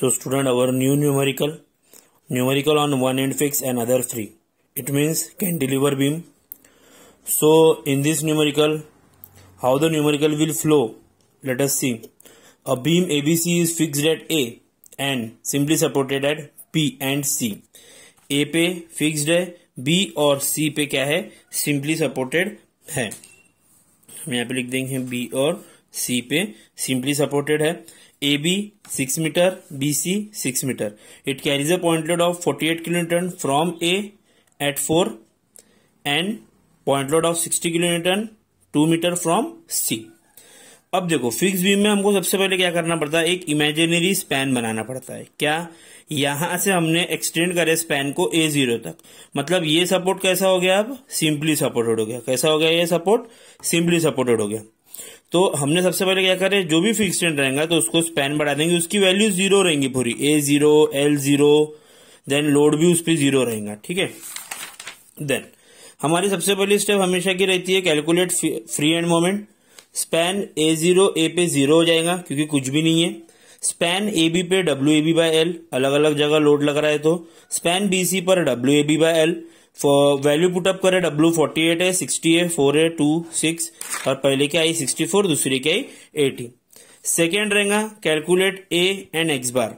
So student our new numerical, numerical on one end fix and other three It means can deliver beam. So in this numerical, how the numerical will flow? Let us see. A beam ABC is fixed at A and simply supported at P and C. A pe fixed hai B aur C pe kya hai simply supported hai हम यहाँ पे लिख देंगे B और सी पे simply supported है A B six metre B C six metre it carries a point load of forty eight kilometre from A at four and point load of sixty kilometre two metre from C अब देखो fix beam में हमको सबसे पहले क्या करना पड़ता है एक इमेजिनरी स्पैन बनाना पड़ता है क्या यहां से हमने एक्सटेंड करे स्पैन को ए जीरो तक मतलब ये सपोर्ट कैसा हो गया अब सिंपली सपोर्टेड हो गया कैसा हो गया ये सपोर्ट सिंपली सपोर्टेड हो गया तो हमने सबसे पहले क्या करें जो भी फिक्सडेंट रहेगा तो उसको स्पैन बढ़ा देंगे उसकी वैल्यू जीरो रहेंगी पूरी A zero L zero then load भी उस पर जीरो रहेगा ठीक है देन हमारी सबसे पहली स्टेप हमेशा की रहती है calculate free end moment span A zero A पे जीरो हो जाएगा क्योंकि कुछ भी नहीं है स्पैन ए बी पे W A B by L अलग अलग जगह लोड लग रहा है तो स्पैन बी सी पर W A B by L value put up करे डब्ल्यू फोर्टी एट है सिक्सटी है फोर है टू सिक्स और पहले की आई सिक्सटी फोर दूसरी की आई एटी सेकेंड रहेगा calculate A and X bar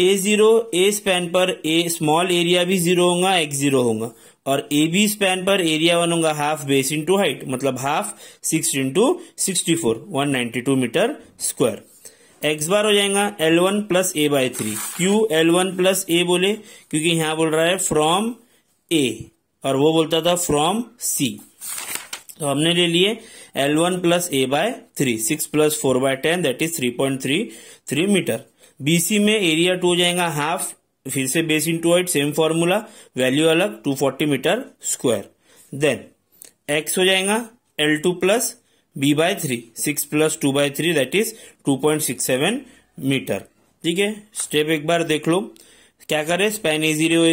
A zero A span पर ए स्मॉल एरिया भी जीरो होगा एक्स जीरो होगा और ए बी स्पैन पर एरिया वन होगा हाफ बेस इंटू हाइट मतलब half six into sixty four one ninety two metre square X bar हो जाएगा L one plus A by three Q L one plus A बोले क्योंकि यहां बोल रहा है फ्रॉम ए और वो बोलता था फ्रॉम सी तो हमने ले लिए L one plus A by three six plus four by ten that is three point three three metre BC में एरिया टू हो जाएगा हाफ फिर से base into same formula value अलग two forty metre square then X हो जाएगा L two plus B by three six plus two by three that is two point six seven metre ठीक है step एक बार देख लो क्या करे span A zero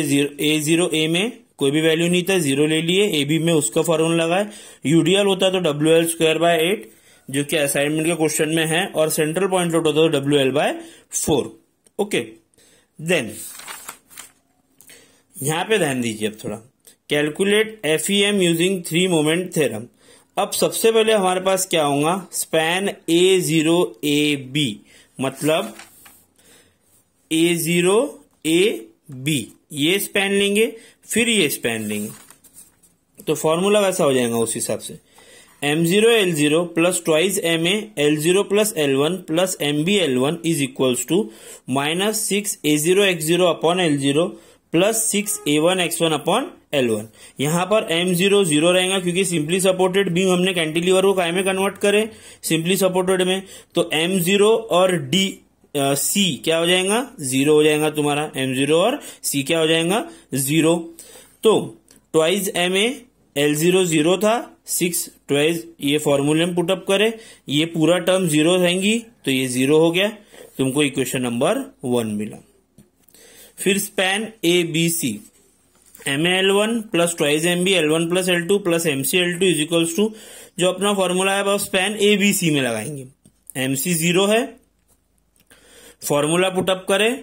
A zero A में कोई भी वैल्यू नहीं था जीरो ले लिए ए बी में उसका फॉर्मूला लगाए यूडीएल होता तो W L square by eight जो कि असाइनमेंट के क्वेश्चन में है और सेंट्रल पॉइंट लोड होता तो W L by four okay then यहां पे ध्यान दीजिए अब थोड़ा calculate F E M using three moment theorem अब सबसे पहले हमारे पास क्या होगा span A zero A B मतलब ए जीरो ए बी ये स्पैन लेंगे फिर ये स्पैन लेंगे तो फॉर्मूला वैसा हो जाएगा उस हिसाब से M zero L zero plus twice M A L zero plus L one plus M B L one is equals to minus six A zero X zero upon L zero plus six A one X one upon L one यहां पर M zero zero रहेगा क्योंकि simply supported beam हमने cantilever को काय में convert करे simply supported में तो एम जीरो और डी सी क्या हो जाएगा जीरो हो जाएगा तुम्हारा एम जीरो और सी क्या हो जाएगा जीरो तो twice M A L zero zero था सिक्स ट्वाइज ये फॉर्मूले में पुटअप करे ये पूरा टर्म जीरो रहेंगी तो ये जीरो हो गया तुमको इक्वेशन नंबर वन मिला फिर span A B C M L one plus twice M B L one plus L two plus M C L two is equals to जो अपना फॉर्मूला है अब स्पैन ए बी सी में लगाएंगे M C zero है formula put up करें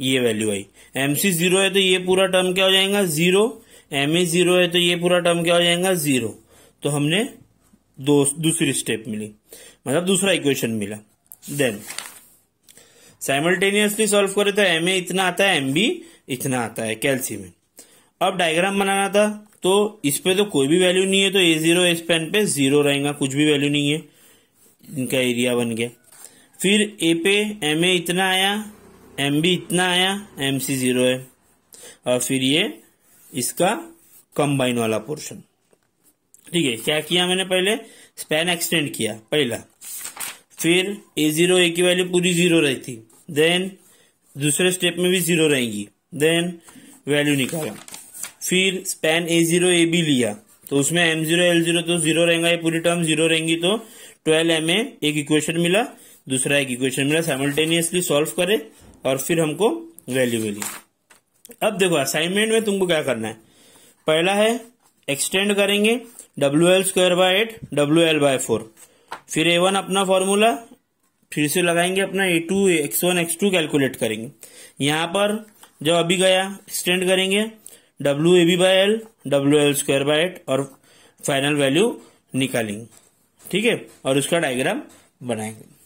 ये value आई एम सी जीरो है तो ये पूरा टर्म क्या हो जाएगा जीरो एम ए जीरो है तो ये पूरा टर्म क्या हो जाएगा जीरो तो हमने दो दूसरी स्टेप मिली मतलब दूसरा इक्वेशन मिला देन साइमल्टेनियसली सॉल्व करे तो एम ए इतना आता है एम बी इतना आता है कैल्सियम अब डायग्राम बनाना था तो इस पे तो कोई भी वैल्यू नहीं है तो ए जीरो एस पेन पे जीरो रहेगा कुछ भी वैल्यू नहीं है इनका एरिया बन गया फिर ए पे एम ए इतना आया एम बी इतना आया एम सी जीरो है और फिर ये इसका कंबाइन वाला पोर्शन ठीक है क्या किया मैंने पहले स्पैन एक्सटेंड किया पहला फिर ए जीरो ए की वैल्यू पूरी जीरो रही थी देन दूसरे स्टेप में भी जीरो रहेंगी देन वैल्यू निकाला फिर span A zero A B लिया तो उसमें एम जीरो एल जीरो तो जीरो रहेगा ये पूरी टर्म जीरो रहेंगी तो ट्वेल्व एम ए एक इक्वेशन मिला दूसरा एक इक्वेशन मिला साइमल्टेनियसली सॉल्व करे और फिर हमको वैल्यू मिली अब देखो असाइनमेंट में तुमको क्या करना है पहला है एक्सटेंड करेंगे W L square by eight W L by four फिर ए वन अपना फॉर्मूला फिर से लगाएंगे अपना A two X one X two calculate करेंगे यहां पर जो अभी गया एक्सटेंड करेंगे W A B by L W L square by eight और फाइनल वैल्यू निकालेंगे ठीक है और उसका डायग्राम बनाएंगे